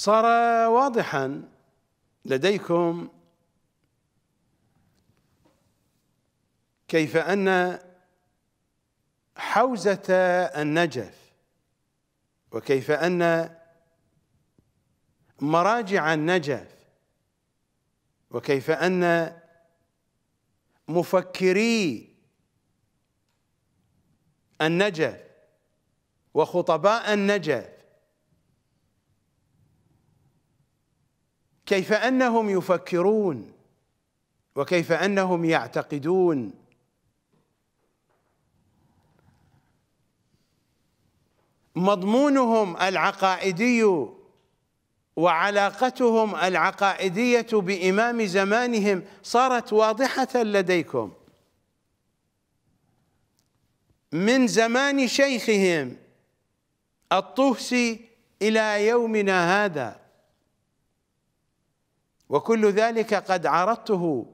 صار واضحا لديكم كيف ان حوزه النجف وكيف ان مراجع النجف وكيف ان مفكري النجف وخطباء النجف كيف انهم يفكرون وكيف انهم يعتقدون مضمونهم العقائدي وعلاقتهم العقائديه بامام زمانهم صارت واضحه لديكم من زمان شيخهم الطوسي الى يومنا هذا وكل ذلك قد عرضته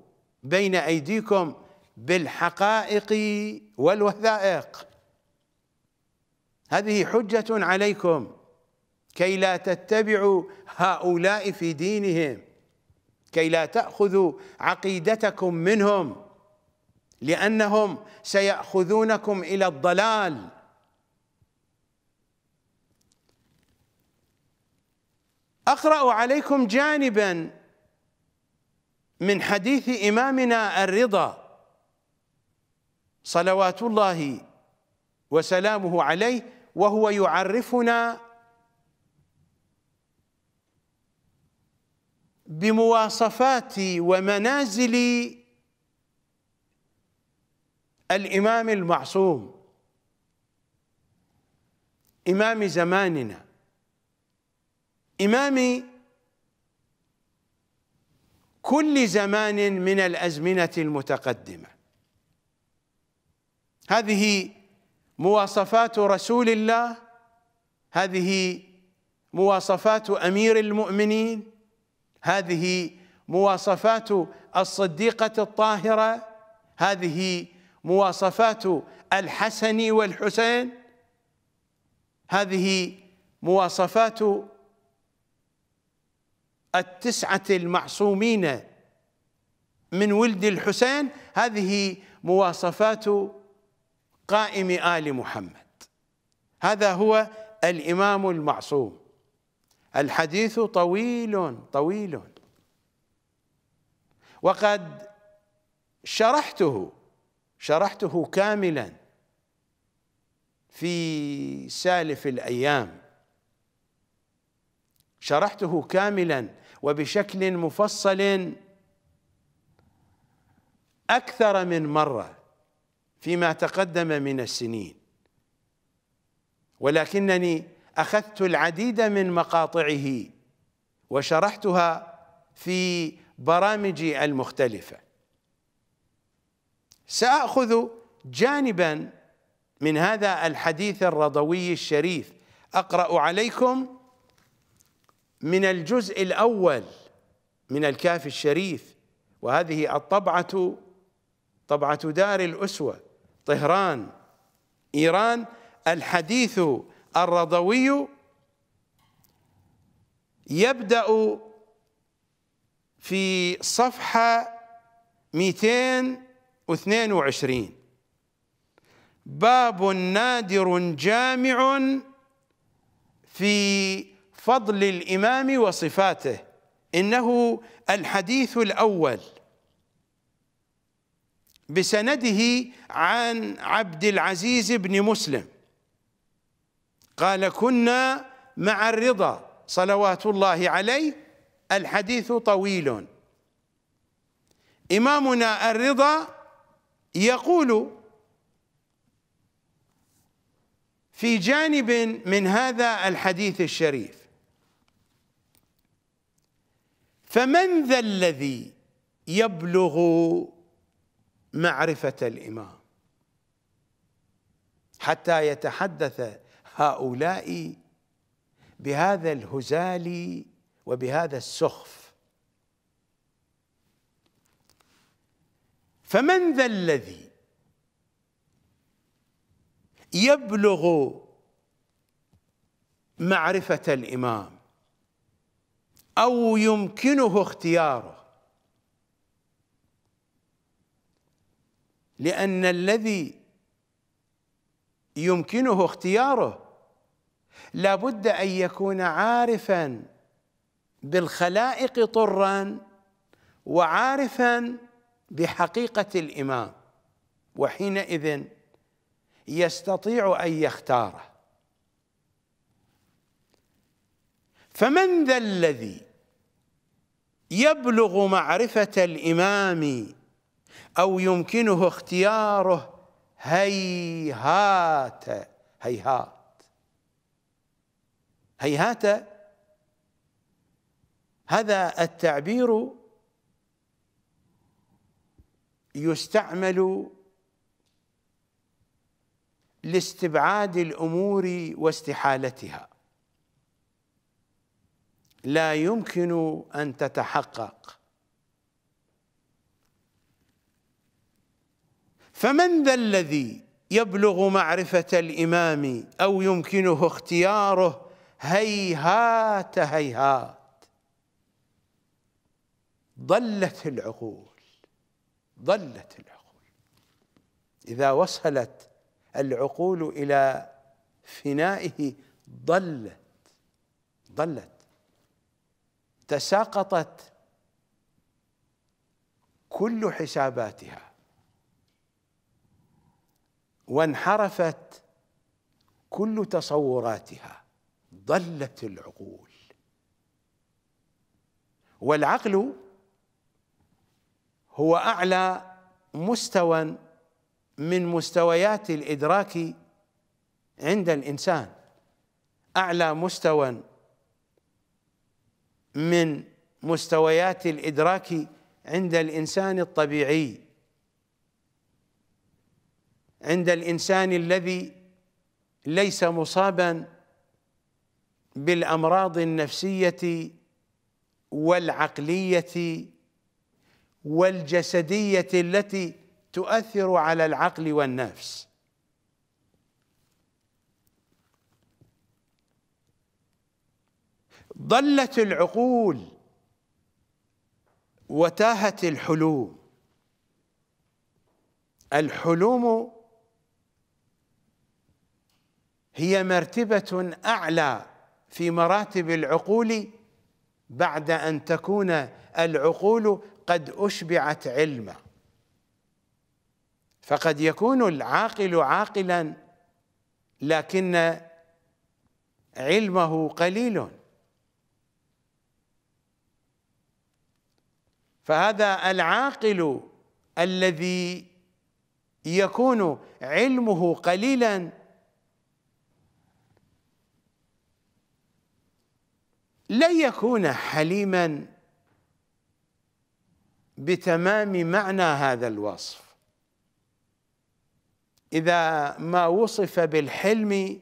بين ايديكم بالحقائق والوثائق هذه حجه عليكم كي لا تتبعوا هؤلاء في دينهم كي لا تاخذوا عقيدتكم منهم لانهم سياخذونكم الى الضلال اقرا عليكم جانبا من حديث إمامنا الرضا صلوات الله وسلامه عليه وهو يعرفنا بمواصفات ومنازل الإمام المعصوم إمام زماننا إمام كل زمان من الازمنه المتقدمه هذه مواصفات رسول الله هذه مواصفات امير المؤمنين هذه مواصفات الصديقه الطاهره هذه مواصفات الحسن والحسين هذه مواصفات التسعة المعصومين من ولد الحسين هذه مواصفات قائم آل محمد هذا هو الإمام المعصوم الحديث طويل طويل وقد شرحته شرحته كاملا في سالف الأيام شرحته كاملا وبشكل مفصل أكثر من مرة فيما تقدم من السنين ولكنني أخذت العديد من مقاطعه وشرحتها في برامجي المختلفة سأخذ جانبا من هذا الحديث الرضوي الشريف أقرأ عليكم من الجزء الأول من الكافي الشريف وهذه الطبعة طبعة دار الأسوة طهران إيران الحديث الرضوي يبدأ في صفحة 222 باب نادر جامع في فضل الإمام وصفاته إنه الحديث الأول بسنده عن عبد العزيز بن مسلم قال كنا مع الرضا صلوات الله عليه الحديث طويل إمامنا الرضا يقول في جانب من هذا الحديث الشريف فمن ذا الذي يبلغ معرفة الإمام حتى يتحدث هؤلاء بهذا الهزال وبهذا السخف فمن ذا الذي يبلغ معرفة الإمام أو يمكنه اختياره لأن الذي يمكنه اختياره لابد أن يكون عارفا بالخلائق طرا وعارفا بحقيقة الإمام وحينئذ يستطيع أن يختاره فمن ذا الذي يبلغ معرفة الإمام أو يمكنه اختياره هيهات هيهات هيهات هذا التعبير يستعمل لاستبعاد الأمور واستحالتها لا يمكن أن تتحقق فمن ذا الذي يبلغ معرفة الإمام أو يمكنه اختياره هيهات هيهات ضلت العقول ضلت العقول إذا وصلت العقول إلى فنائه ضلت ضلت تساقطت كل حساباتها وانحرفت كل تصوراتها ضلت العقول والعقل هو اعلى مستوى من مستويات الادراك عند الانسان اعلى مستوى من مستويات الادراك عند الانسان الطبيعي عند الانسان الذي ليس مصابا بالامراض النفسيه والعقليه والجسديه التي تؤثر على العقل والنفس ضلت العقول وتاهت الحلوم الحلوم هي مرتبة أعلى في مراتب العقول بعد أن تكون العقول قد أشبعت علما فقد يكون العاقل عاقلا لكن علمه قليل فهذا العاقل الذي يكون علمه قليلا لن يكون حليما بتمام معنى هذا الوصف اذا ما وصف بالحلم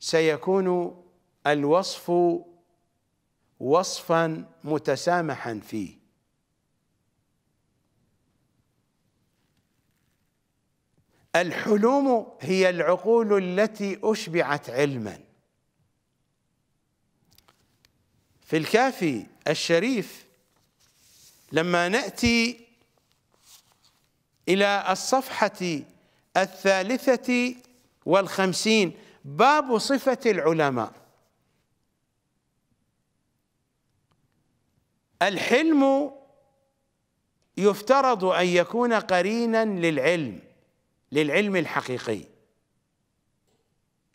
سيكون الوصف وصفا متسامحا فيه الحلوم هي العقول التي أشبعت علما في الكافي الشريف لما نأتي إلى الصفحة الثالثة والخمسين باب صفة العلماء الحلم يفترض أن يكون قرينا للعلم للعلم الحقيقي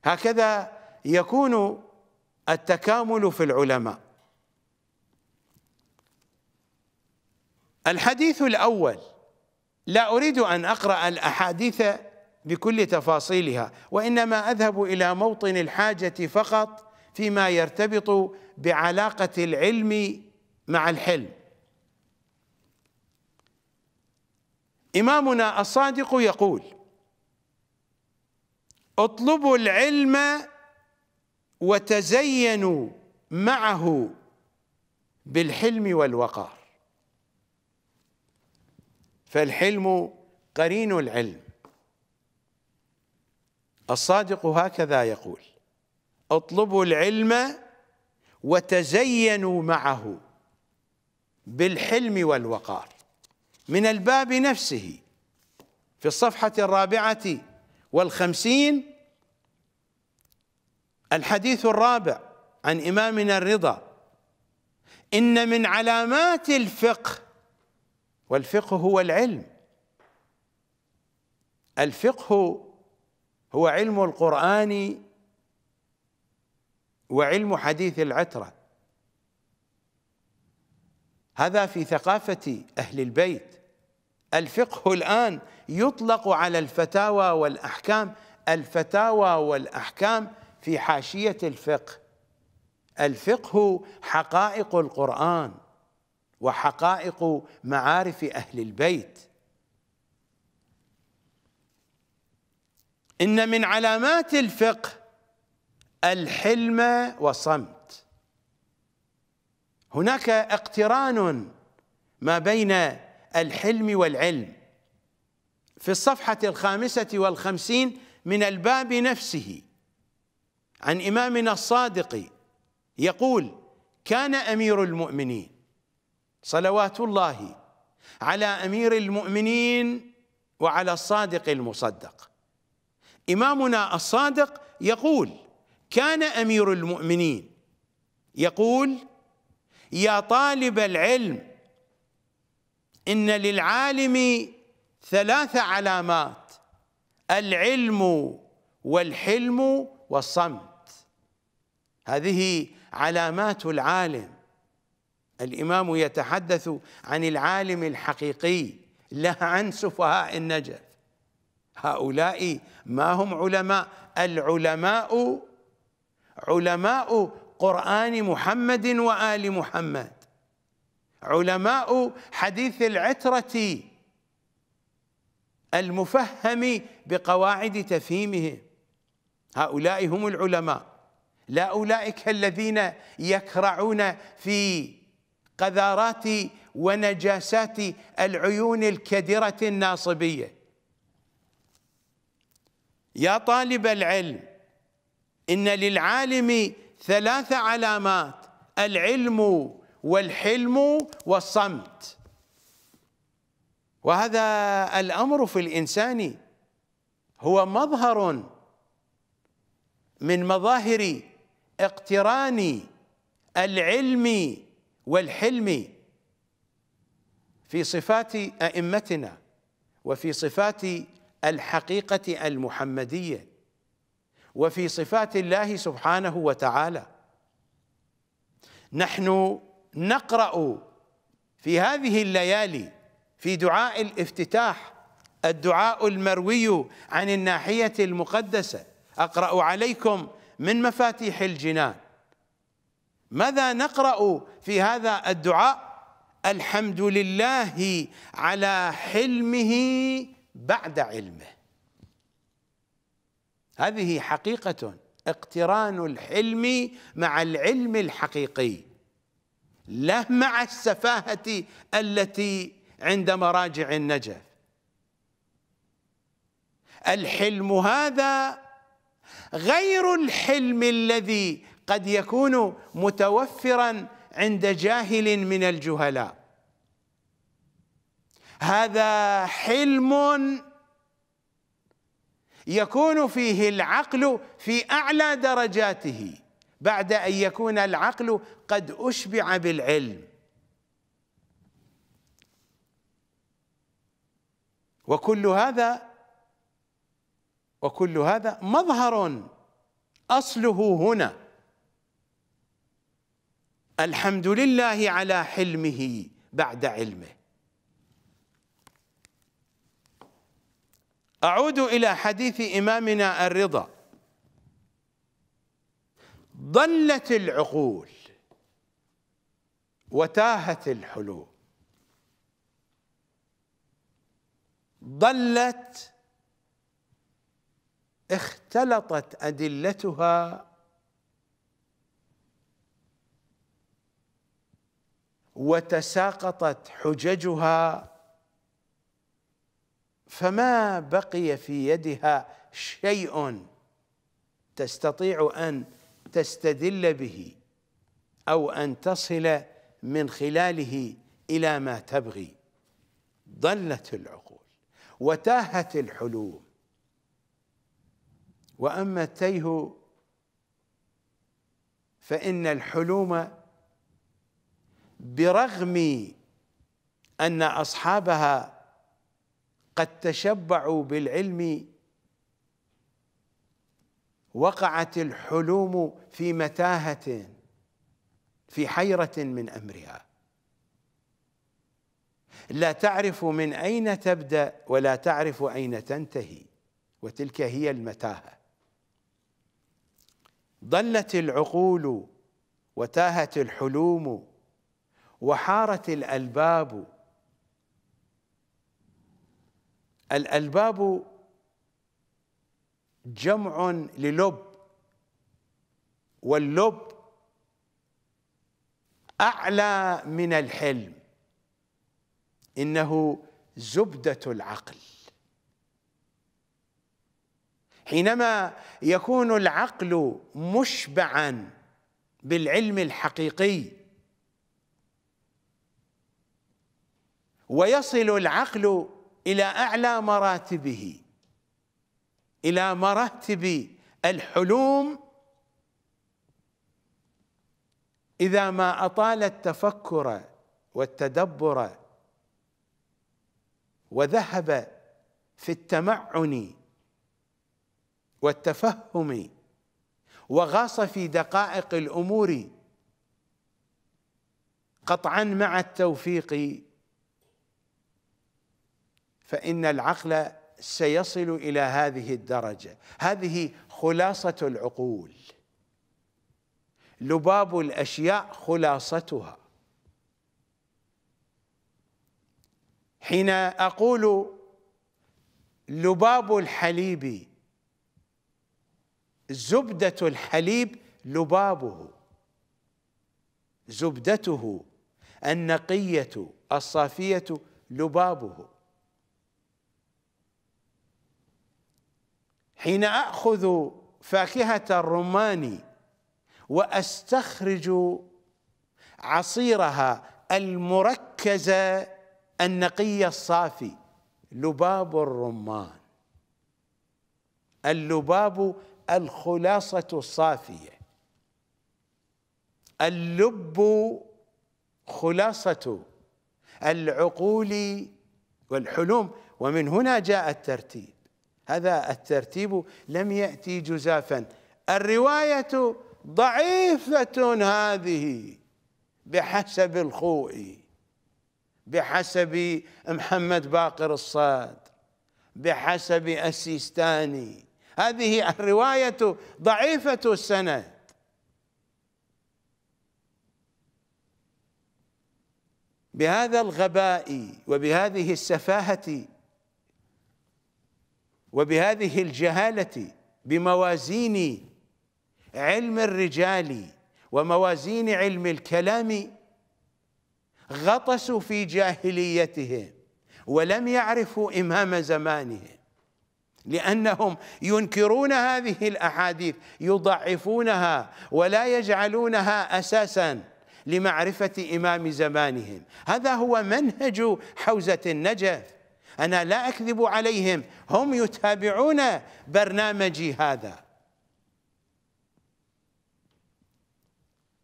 هكذا يكون التكامل في العلماء الحديث الأول لا أريد أن أقرأ الأحاديث بكل تفاصيلها وإنما أذهب إلى موطن الحاجة فقط فيما يرتبط بعلاقة العلم مع الحلم إمامنا الصادق يقول اطلبوا العلم وتزينوا معه بالحلم والوقار فالحلم قرين العلم الصادق هكذا يقول اطلبوا العلم وتزينوا معه بالحلم والوقار من الباب نفسه في الصفحة الرابعة والخمسين الحديث الرابع عن إمامنا الرضا إن من علامات الفقه والفقه هو العلم الفقه هو علم القرآن وعلم حديث العترة هذا في ثقافة أهل البيت الفقه الآن يطلق على الفتاوى والأحكام الفتاوى والأحكام في حاشية الفقه الفقه حقائق القرآن وحقائق معارف أهل البيت إن من علامات الفقه الحلم وصمت هناك اقتران ما بين الحلم والعلم في الصفحة الخامسة والخمسين من الباب نفسه عن إمامنا الصادق يقول كان أمير المؤمنين صلوات الله على أمير المؤمنين وعلى الصادق المصدق إمامنا الصادق يقول كان أمير المؤمنين يقول يا طالب العلم إن للعالم ثلاث علامات العلم والحلم والصمت هذه علامات العالم الإمام يتحدث عن العالم الحقيقي لا عن سفهاء النجف هؤلاء ما هم علماء العلماء علماء قرآن محمد وآل محمد علماء حديث العترة المفهم بقواعد تفهيمهم هؤلاء هم العلماء لا أولئك الذين يكرعون في قذارات ونجاسات العيون الكدرة الناصبية يا طالب العلم إن للعالم ثلاث علامات العلم والحلم والصمت وهذا الأمر في الإنسان هو مظهر من مظاهر اقتران العلم والحلم في صفات أئمتنا وفي صفات الحقيقة المحمدية وفي صفات الله سبحانه وتعالى نحن نقرا في هذه الليالي في دعاء الافتتاح الدعاء المروي عن الناحيه المقدسه اقرا عليكم من مفاتيح الجنان ماذا نقرا في هذا الدعاء الحمد لله على حلمه بعد علمه هذه حقيقة اقتران الحلم مع العلم الحقيقي لا مع السفاهة التي عند مراجع النجف الحلم هذا غير الحلم الذي قد يكون متوفرا عند جاهل من الجهلاء هذا حلم يكون فيه العقل في اعلى درجاته بعد ان يكون العقل قد اشبع بالعلم وكل هذا وكل هذا مظهر اصله هنا الحمد لله على حلمه بعد علمه أعود إلى حديث إمامنا الرضا ضلت العقول وتاهت الحلول ضلت اختلطت أدلتها وتساقطت حججها فما بقي في يدها شيء تستطيع ان تستدل به او ان تصل من خلاله الى ما تبغي ضلت العقول وتاهت الحلول واما التيه فان الحلوم برغم ان اصحابها قد تشبعوا بالعلم وقعت الحلوم في متاهه في حيره من امرها لا تعرف من اين تبدا ولا تعرف اين تنتهي وتلك هي المتاهه ضلت العقول وتاهت الحلوم وحارت الالباب الألباب جمع للب واللب أعلى من الحلم إنه زبدة العقل حينما يكون العقل مشبعا بالعلم الحقيقي ويصل العقل إلى أعلى مراتبه إلى مراتب الحلوم إذا ما أطال التفكر والتدبر وذهب في التمعن والتفهم وغاص في دقائق الأمور قطعا مع التوفيق فإن العقل سيصل إلى هذه الدرجة هذه خلاصة العقول لباب الأشياء خلاصتها حين أقول لباب الحليب زبدة الحليب لبابه زبدته النقية الصافية لبابه حين اخذ فاكهه الرمان واستخرج عصيرها المركز النقي الصافي لباب الرمان اللباب الخلاصة الصافية اللب خلاصة العقول والحلوم ومن هنا جاء الترتيب هذا الترتيب لم يأتي جزافا الرواية ضعيفة هذه بحسب الخوئي بحسب محمد باقر الصاد بحسب السيستاني هذه الرواية ضعيفة السند بهذا الغباء وبهذه السفاهة وبهذه الجهالة بموازين علم الرجال وموازين علم الكلام غطسوا في جاهليتهم ولم يعرفوا إمام زمانهم لأنهم ينكرون هذه الأحاديث يضعفونها ولا يجعلونها أساساً لمعرفة إمام زمانهم هذا هو منهج حوزة النجف أنا لا أكذب عليهم هم يتابعون برنامجي هذا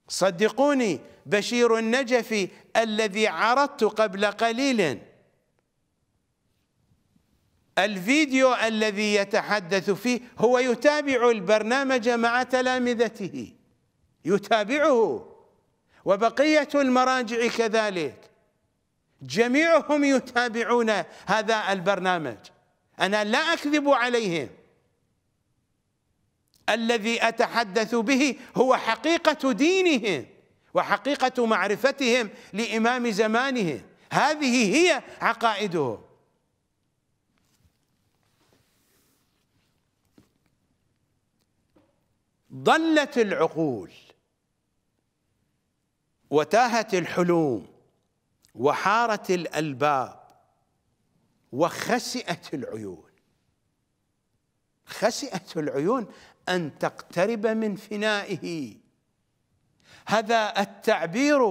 صدقوني بشير النجفي الذي عرضت قبل قليل الفيديو الذي يتحدث فيه هو يتابع البرنامج مع تلامذته يتابعه وبقية المراجع كذلك جميعهم يتابعون هذا البرنامج أنا لا أكذب عليهم الذي أتحدث به هو حقيقة دينهم وحقيقة معرفتهم لإمام زمانهم هذه هي عقائدهم ضلت العقول وتاهت الحلوم وحارت الألباب وخسئت العيون خسئت العيون أن تقترب من فنائه هذا التعبير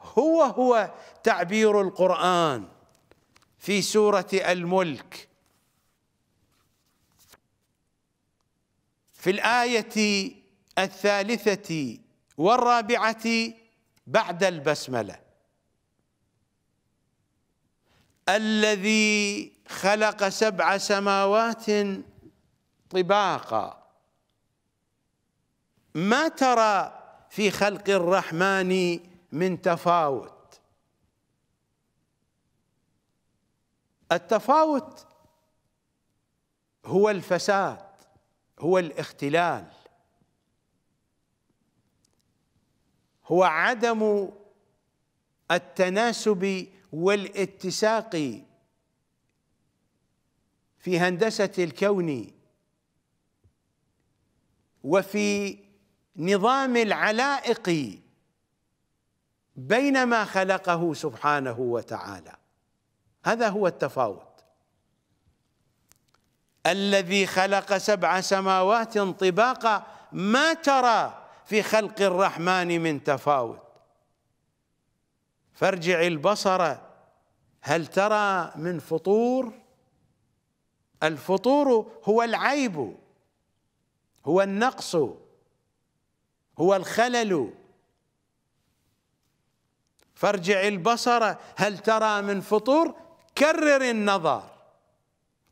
هو هو تعبير القرآن في سورة الملك في الآية الثالثة والرابعة بعد البسملة الذي خلق سبع سماوات طباقا ما ترى في خلق الرحمن من تفاوت التفاوت هو الفساد هو الاختلال هو عدم التناسب والاتساق في هندسة الكون وفي نظام العلائق بين ما خلقه سبحانه وتعالى هذا هو التفاوت الذي خلق سبع سماوات طباقا ما ترى في خلق الرحمن من تفاوت فارجع البصر هل ترى من فطور الفطور هو العيب هو النقص هو الخلل فارجع البصر هل ترى من فطور كرر النظر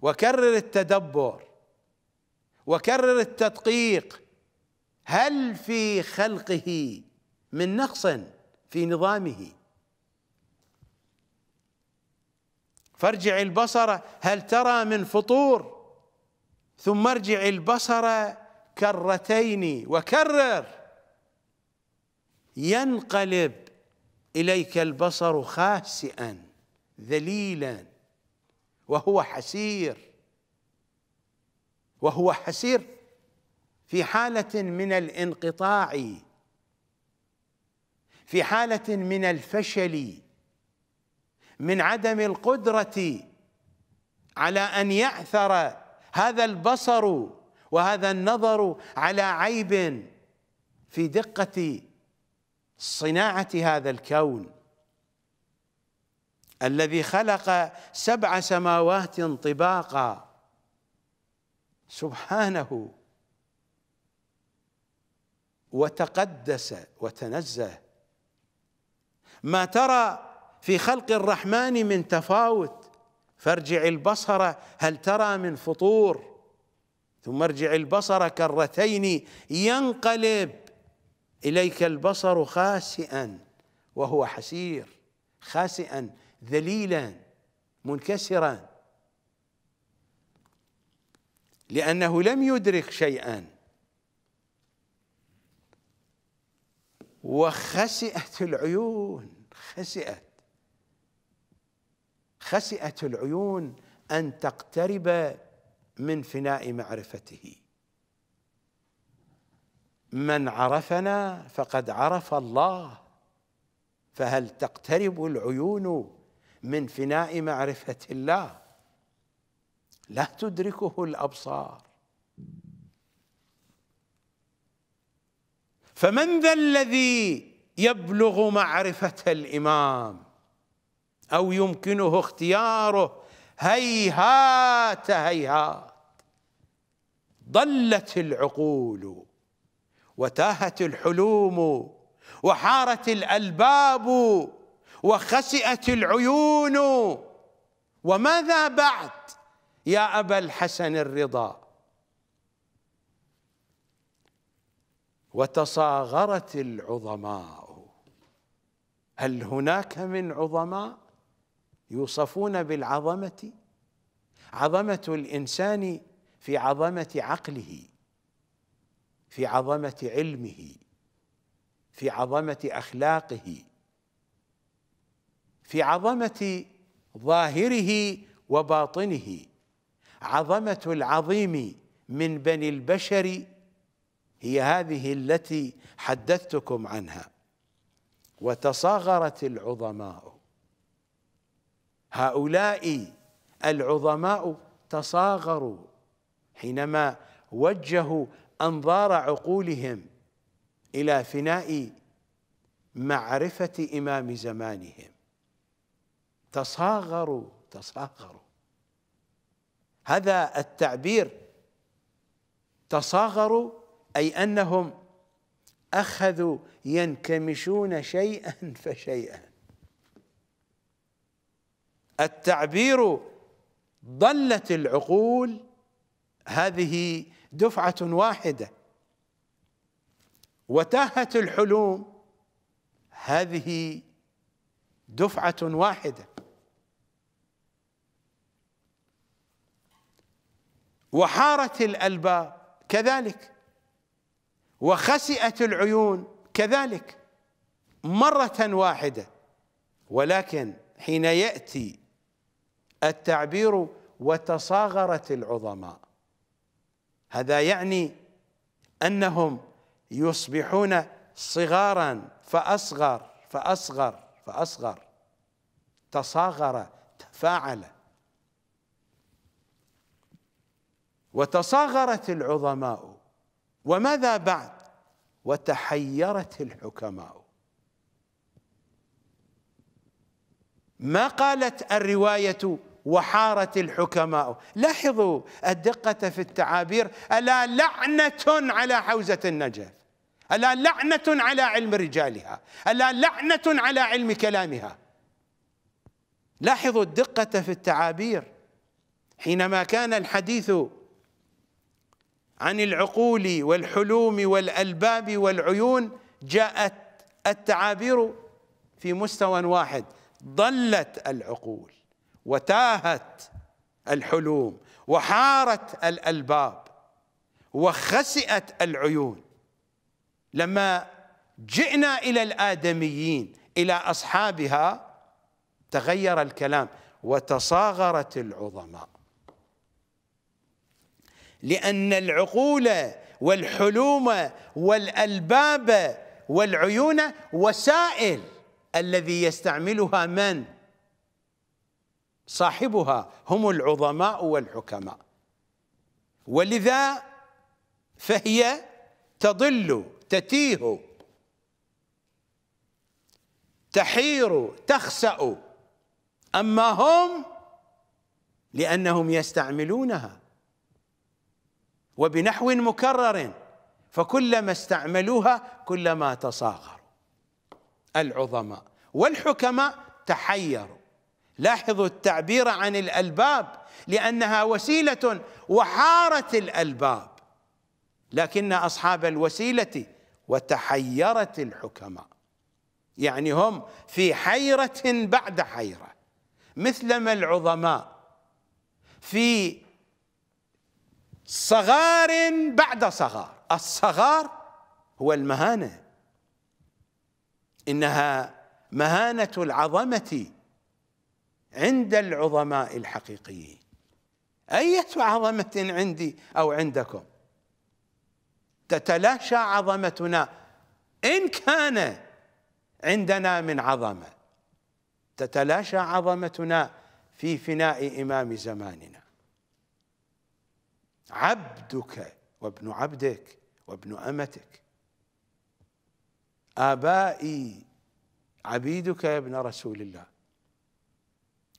وكرر التدبر وكرر التدقيق هل في خلقه من نقص في نظامه فارجع البصر هل ترى من فطور ثم ارجع البصر كرتين وكرر ينقلب اليك البصر خاسئا ذليلا وهو حسير وهو حسير في حاله من الانقطاع في حاله من الفشل من عدم القدرة على أن يعثر هذا البصر وهذا النظر على عيب في دقة صناعة هذا الكون الذي خلق سبع سماوات طباقا سبحانه وتقدس وتنزه ما ترى في خلق الرحمن من تفاوت فارجع البصر هل ترى من فطور ثم ارجع البصر كرتين ينقلب إليك البصر خاسئا وهو حسير خاسئا ذليلا منكسرا لأنه لم يدرك شيئا وخسئت العيون خسئت خسئت العيون ان تقترب من فناء معرفته من عرفنا فقد عرف الله فهل تقترب العيون من فناء معرفه الله لا تدركه الابصار فمن ذا الذي يبلغ معرفه الامام أو يمكنه اختياره هيهات هيهات ضلت العقول وتاهت الحلوم وحارت الألباب وخسئت العيون وماذا بعد يا أبا الحسن الرضا وتصاغرت العظماء هل هناك من عظماء يوصفون بالعظمه عظمه الانسان في عظمه عقله في عظمه علمه في عظمه اخلاقه في عظمه ظاهره وباطنه عظمه العظيم من بني البشر هي هذه التي حدثتكم عنها وتصاغرت العظماء هؤلاء العظماء تصاغروا حينما وجهوا انظار عقولهم الى فناء معرفه امام زمانهم تصاغروا تصاغروا هذا التعبير تصاغروا اي انهم اخذوا ينكمشون شيئا فشيئا التعبير ضلت العقول هذه دفعة واحدة وتاهت الحلوم هذه دفعة واحدة وحارت الألباب كذلك وخسئت العيون كذلك مرة واحدة ولكن حين يأتي التعبير وتصاغرت العظماء هذا يعني انهم يصبحون صغارا فاصغر فاصغر فاصغر تصاغر تفاعل وتصاغرت العظماء وماذا بعد وتحيرت الحكماء ما قالت الروايه وحارت الحكماء لاحظوا الدقة في التعابير ألا لعنة على حوزة النجف ألا لعنة على علم رجالها ألا لعنة على علم كلامها لاحظوا الدقة في التعابير حينما كان الحديث عن العقول والحلوم والألباب والعيون جاءت التعابير في مستوى واحد ضلت العقول وتاهت الحلوم وحارت الالباب وخسئت العيون لما جئنا الى الادميين الى اصحابها تغير الكلام وتصاغرت العظماء لان العقول والحلوم والالباب والعيون وسائل الذي يستعملها من صاحبها هم العظماء والحكماء ولذا فهي تضل تتيه تحير تخسأ أما هم لأنهم يستعملونها وبنحو مكرر فكلما استعملوها كلما تصاغروا العظماء والحكماء تحيروا لاحظوا التعبير عن الألباب لأنها وسيلة وحارت الألباب لكن أصحاب الوسيلة وتحيرت الحكماء يعني هم في حيرة بعد حيرة مثلما العظماء في صغار بعد صغار الصغار هو المهانة إنها مهانة العظمة عند العظماء الحقيقيين أية عظمة عندي أو عندكم تتلاشى عظمتنا إن كان عندنا من عظمة تتلاشى عظمتنا في فناء إمام زماننا عبدك وابن عبدك وابن أمتك آبائي عبيدك يا ابن رسول الله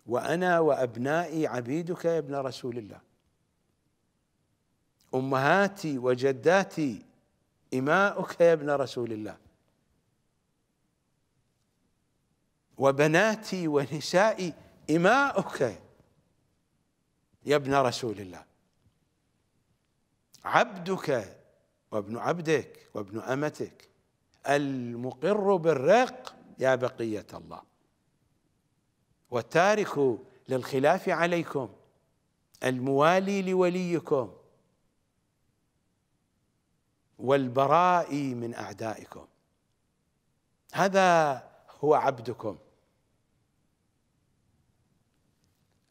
وانا وابنائي عبيدك يا ابن رسول الله امهاتي وجداتي اماؤك يا ابن رسول الله وبناتي ونسائي اماؤك يا ابن رسول الله عبدك وابن عبدك وابن امتك المقر بالرق يا بقيه الله والتارك للخلاف عليكم الموالي لوليكم والبراء من اعدائكم هذا هو عبدكم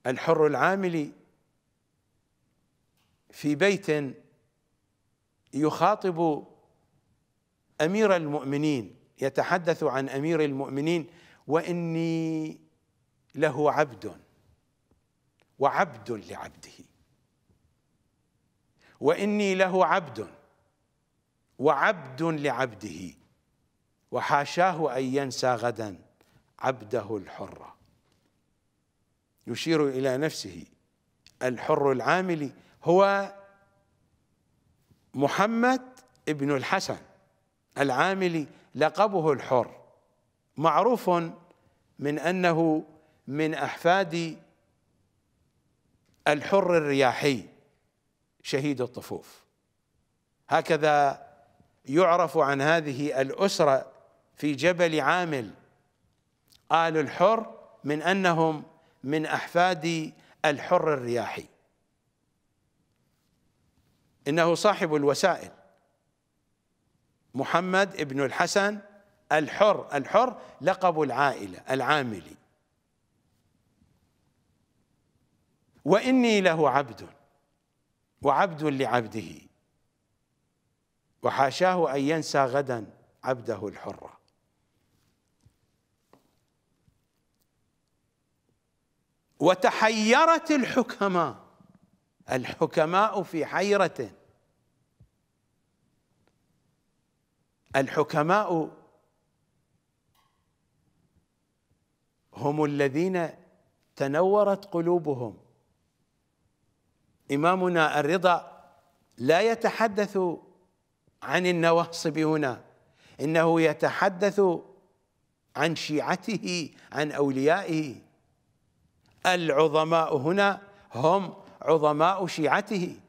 الحر العامل في بيت يخاطب امير المؤمنين يتحدث عن امير المؤمنين واني له عبد وعبد لعبده واني له عبد وعبد لعبده وحاشاه ان ينسى غدا عبده الحر يشير الى نفسه الحر العامل هو محمد ابن الحسن العاملي لقبه الحر معروف من انه من أحفاد الحر الرياحي شهيد الطفوف هكذا يعرف عن هذه الأسرة في جبل عامل آل الحر من أنهم من أحفاد الحر الرياحي إنه صاحب الوسائل محمد ابن الحسن الحر الحر لقب العائلة العاملي واني له عبد وعبد لعبده وحاشاه ان ينسى غدا عبده الحر وتحيرت الحكماء الحكماء في حيره الحكماء هم الذين تنورت قلوبهم إمامنا الرضا لا يتحدث عن النواصب هنا إنه يتحدث عن شيعته عن أوليائه العظماء هنا هم عظماء شيعته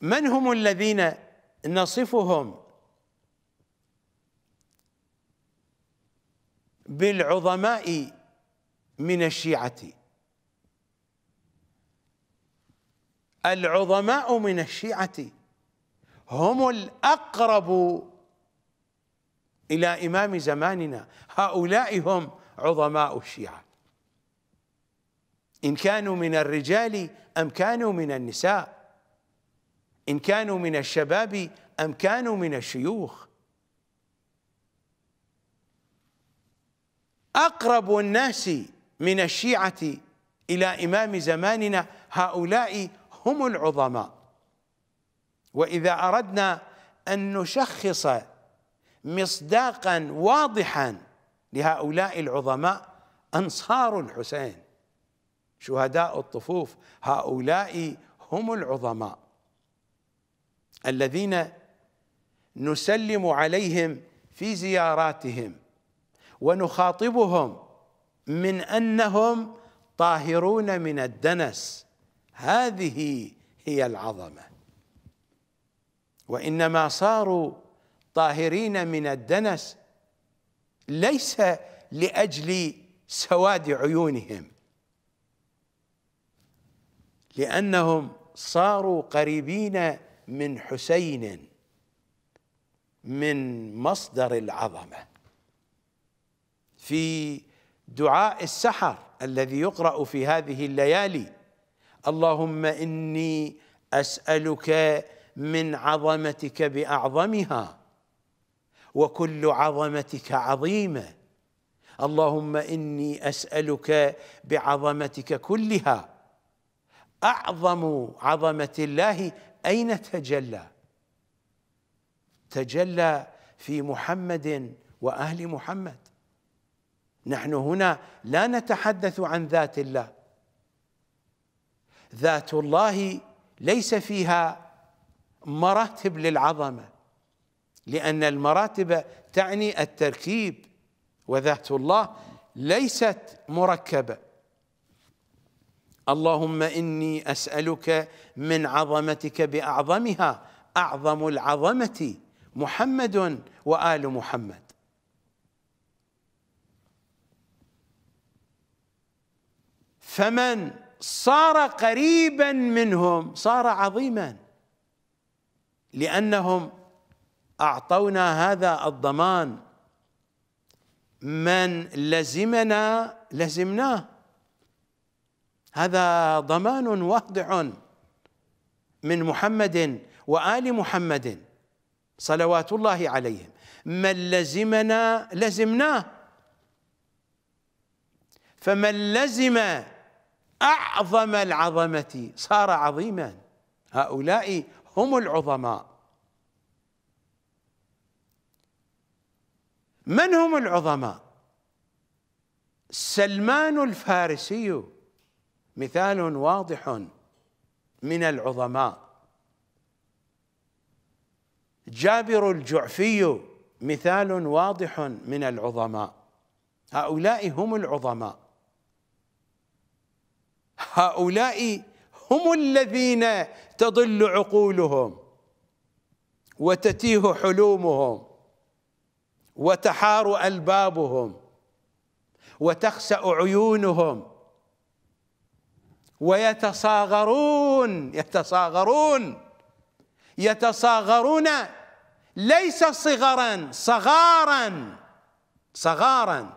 من هم الذين نصفهم بالعظماء من الشيعه العظماء من الشيعة هم الأقرب إلى إمام زماننا هؤلاء هم عظماء الشيعة إن كانوا من الرجال أم كانوا من النساء إن كانوا من الشباب أم كانوا من الشيوخ أقرب الناس من الشيعة إلى إمام زماننا هؤلاء هم العظماء واذا اردنا ان نشخص مصداقا واضحا لهؤلاء العظماء انصار الحسين شهداء الطفوف هؤلاء هم العظماء الذين نسلم عليهم في زياراتهم ونخاطبهم من انهم طاهرون من الدنس هذه هي العظمه وانما صاروا طاهرين من الدنس ليس لاجل سواد عيونهم لانهم صاروا قريبين من حسين من مصدر العظمه في دعاء السحر الذي يقرا في هذه الليالي اللهم إني أسألك من عظمتك بأعظمها وكل عظمتك عظيمة اللهم إني أسألك بعظمتك كلها أعظم عظمة الله أين تجلى تجلى في محمد وأهل محمد نحن هنا لا نتحدث عن ذات الله ذات الله ليس فيها مراتب للعظمه لان المراتب تعني التركيب وذات الله ليست مركبه اللهم اني اسالك من عظمتك باعظمها اعظم العظمه محمد وال محمد فمن صار قريبا منهم صار عظيما لانهم اعطونا هذا الضمان من لزمنا لزمناه هذا ضمان واضع من محمد وال محمد صلوات الله عليهم من لزمنا لزمناه فمن لزم أعظم العظمة صار عظيما هؤلاء هم العظماء من هم العظماء سلمان الفارسي مثال واضح من العظماء جابر الجعفي مثال واضح من العظماء هؤلاء هم العظماء هؤلاء هم الذين تضل عقولهم وتتيه حلومهم وتحار البابهم وتخسا عيونهم ويتصاغرون يتصاغرون يتصاغرون ليس صغرا صغارا صغارا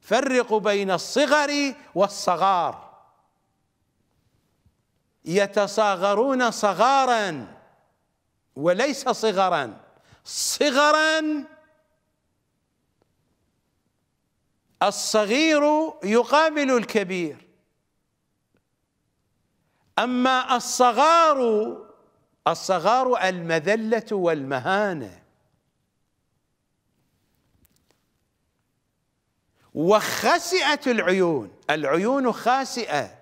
فرقوا بين الصغر والصغار يتصاغرون صغارا وليس صغرا صغرا الصغير يقابل الكبير اما الصغار الصغار المذله والمهانه وخسئت العيون العيون خاسئه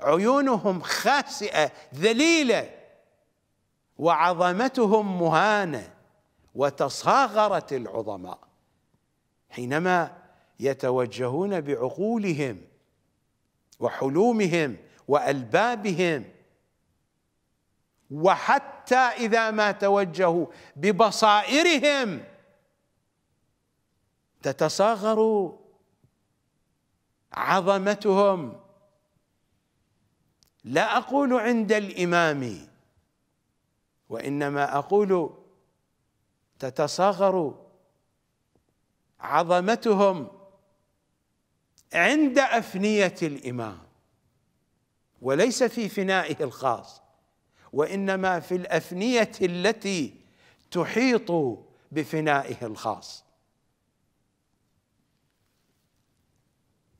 عيونهم خاسئه ذليله وعظمتهم مهانه وتصاغرت العظماء حينما يتوجهون بعقولهم وحلومهم والبابهم وحتى اذا ما توجهوا ببصائرهم تتصاغر عظمتهم لا أقول عند الإمام وإنما أقول تتصغر عظمتهم عند أفنية الإمام وليس في فنائه الخاص وإنما في الأفنية التي تحيط بفنائه الخاص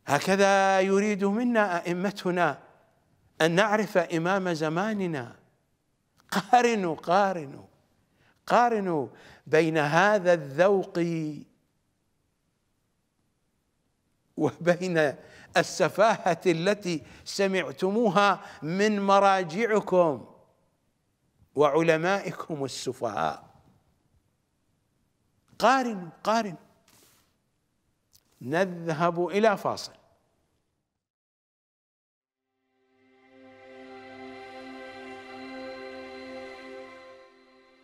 هكذا يريد منا أئمتنا أن نعرف إمام زماننا قارنوا قارنوا قارنوا بين هذا الذوق وبين السفاهة التي سمعتموها من مراجعكم وعلمائكم السفهاء قارنوا قارنوا نذهب إلى فاصل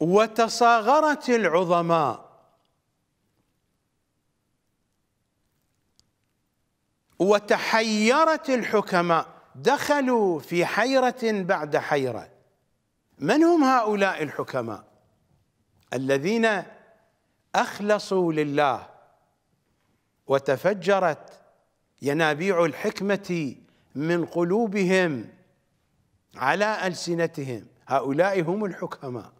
وتصاغرت العظماء وتحيرت الحكماء دخلوا في حيرة بعد حيرة من هم هؤلاء الحكماء الذين أخلصوا لله وتفجرت ينابيع الحكمة من قلوبهم على ألسنتهم هؤلاء هم الحكماء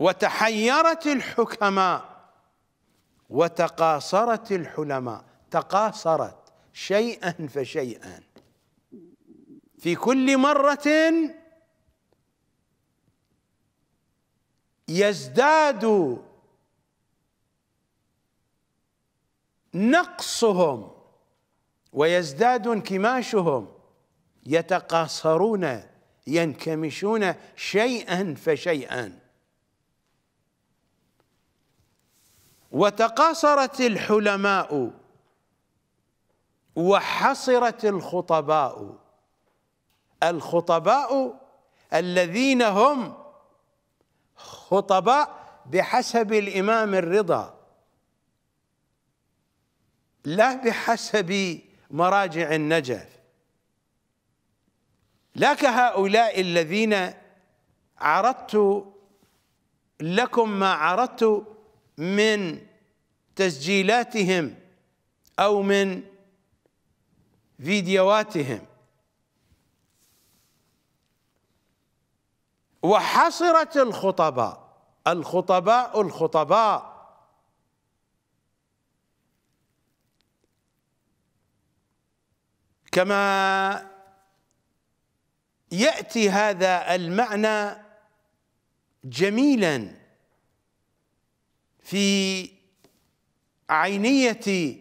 وتحيرت الحكماء وتقاصرت الحلماء تقاصرت شيئا فشيئا في كل مرة يزداد نقصهم ويزداد انكماشهم يتقاصرون ينكمشون شيئا فشيئا وتقاصرت الحلماء وحصرت الخطباء الخطباء الذين هم خطباء بحسب الإمام الرضا لا بحسب مراجع النجف لا كهؤلاء الذين عرضت لكم ما عرضت من تسجيلاتهم او من فيديوهاتهم وحصرت الخطباء الخطباء الخطباء كما ياتي هذا المعنى جميلا في عينية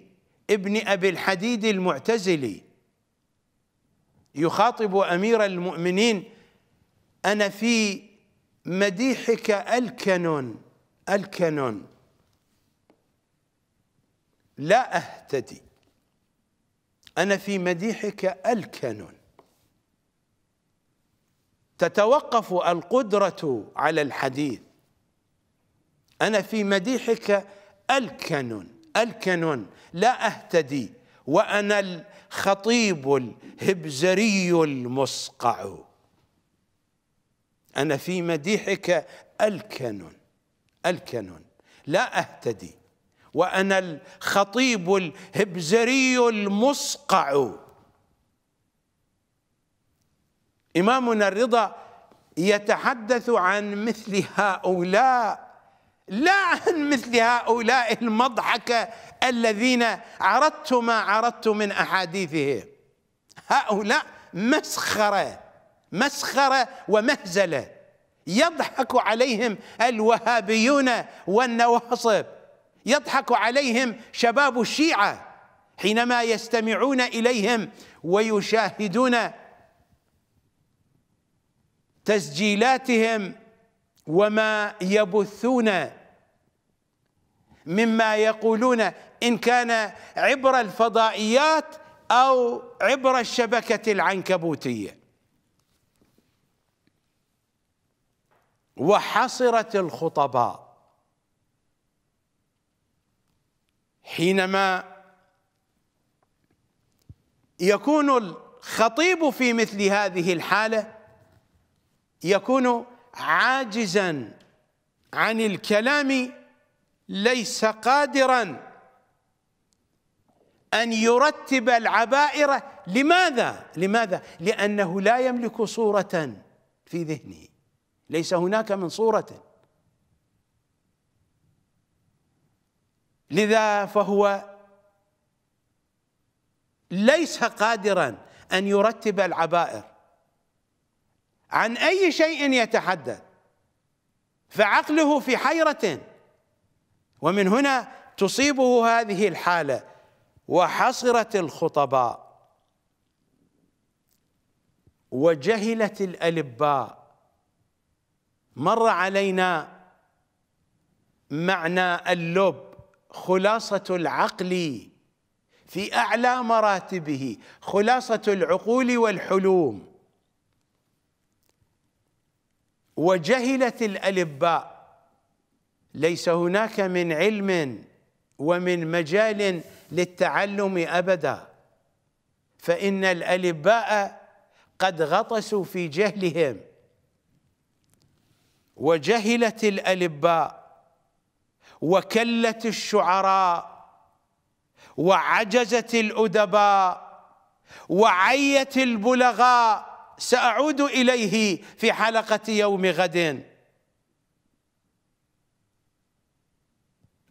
ابن أبي الحديد المعتزلي يخاطب أمير المؤمنين أنا في مديحك الكنون الكنون لا أهتدي أنا في مديحك الكنون تتوقف القدرة على الحديث أنا في مديحك ألكن ألكن لا أهتدي وأنا الخطيب الهبزري المصقع أنا في مديحك ألكن ألكن لا أهتدي وأنا الخطيب الهبزري المصقع إمامنا الرضا يتحدث عن مثل هؤلاء لا عن مثل هؤلاء المضحكة الذين عرضت ما عرضت من أحاديثهم هؤلاء مسخرة مسخرة ومهزلة يضحك عليهم الوهابيون والنواصب يضحك عليهم شباب الشيعة حينما يستمعون إليهم ويشاهدون تسجيلاتهم وما يبثون مما يقولون إن كان عبر الفضائيات أو عبر الشبكة العنكبوتية وحصرت الخطباء حينما يكون الخطيب في مثل هذه الحالة يكون عاجزا عن الكلام ليس قادرا أن يرتب العبائر لماذا؟ لماذا؟ لأنه لا يملك صورة في ذهنه ليس هناك من صورة لذا فهو ليس قادرا أن يرتب العبائر عن أي شيء يتحدث فعقله في حيرة ومن هنا تصيبه هذه الحاله وحصرت الخطباء وجهلت الالباء مر علينا معنى اللب خلاصه العقل في اعلى مراتبه خلاصه العقول والحلوم وجهلت الالباء ليس هناك من علم ومن مجال للتعلم ابدا فان الالباء قد غطسوا في جهلهم وجهلت الالباء وكلت الشعراء وعجزت الادباء وعيت البلغاء ساعود اليه في حلقه يوم غد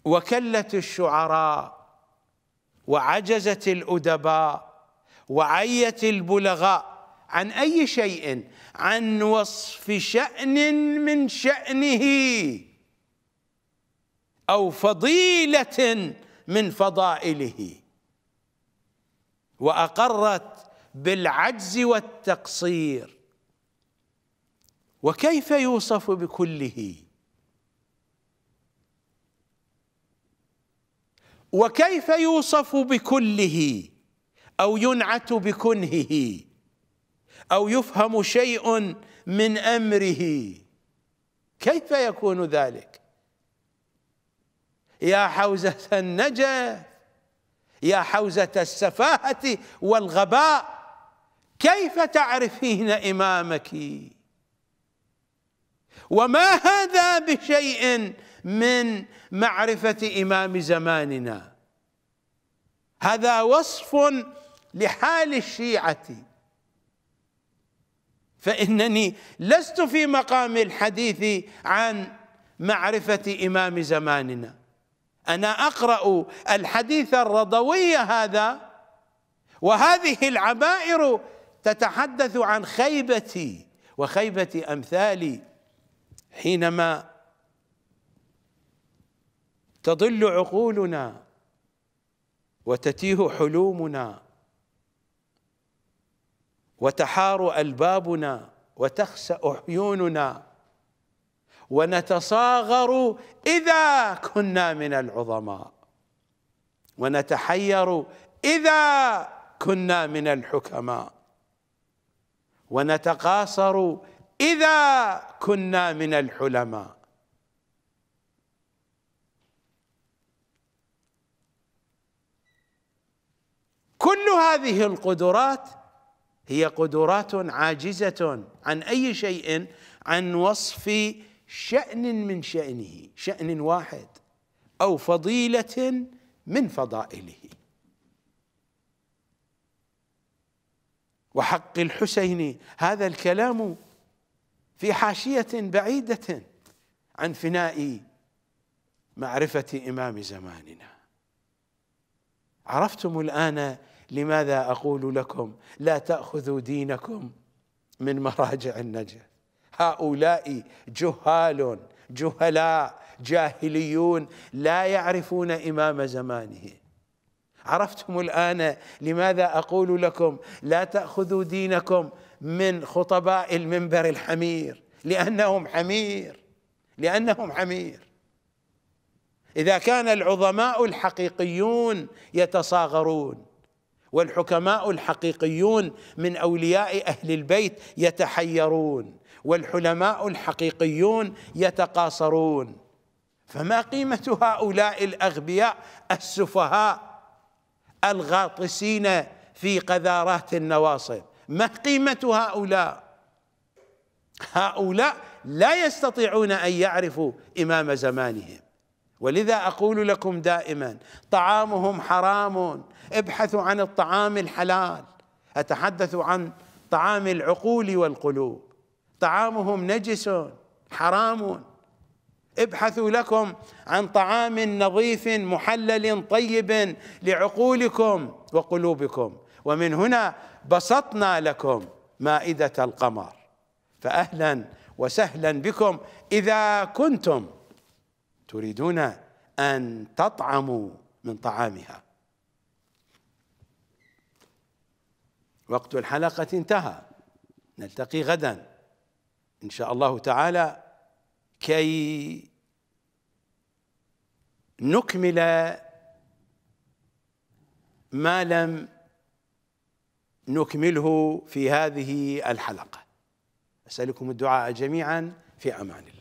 وكلت الشعراء وعجزت الأدباء وعيت البلغاء عن أي شيء عن وصف شأن من شأنه أو فضيلة من فضائله وأقرت بالعجز والتقصير وكيف يوصف بكله وكيف يوصف بكله أو ينعت بكنهه أو يفهم شيء من أمره كيف يكون ذلك يا حوزة النجف يا حوزة السفاهة والغباء كيف تعرفين إمامك وما هذا بشيء من معرفة إمام زماننا هذا وصف لحال الشيعة فإنني لست في مقام الحديث عن معرفة إمام زماننا أنا أقرأ الحديث الرضوي هذا وهذه العبائر تتحدث عن خيبتي وخيبة أمثالي حينما تضل عقولنا وتتيه حلومنا وتحار البابنا وتخسا عيوننا ونتصاغر اذا كنا من العظماء ونتحير اذا كنا من الحكماء ونتقاصر اذا كنا من الحلماء كل هذه القدرات هي قدرات عاجزة عن أي شيء عن وصف شأن من شأنه شأن واحد أو فضيلة من فضائله وحق الحسين هذا الكلام في حاشية بعيدة عن فناء معرفة إمام زماننا عرفتم الآن لماذا اقول لكم لا تاخذوا دينكم من مراجع النجف هؤلاء جهال جهلاء جاهليون لا يعرفون امام زمانه عرفتم الان لماذا اقول لكم لا تاخذوا دينكم من خطباء المنبر الحمير لانهم حمير لانهم حمير اذا كان العظماء الحقيقيون يتصاغرون والحكماء الحقيقيون من اولياء اهل البيت يتحيرون والحلماء الحقيقيون يتقاصرون فما قيمه هؤلاء الاغبياء السفهاء الغاطسين في قذارات النواصب ما قيمه هؤلاء هؤلاء لا يستطيعون ان يعرفوا امام زمانهم ولذا أقول لكم دائما طعامهم حرام ابحثوا عن الطعام الحلال أتحدث عن طعام العقول والقلوب طعامهم نجس حرام ابحثوا لكم عن طعام نظيف محلل طيب لعقولكم وقلوبكم ومن هنا بسطنا لكم مائدة القمر فأهلا وسهلا بكم إذا كنتم تريدون أن تطعموا من طعامها وقت الحلقة انتهى نلتقي غدا إن شاء الله تعالى كي نكمل ما لم نكمله في هذه الحلقة أسألكم الدعاء جميعا في أمان الله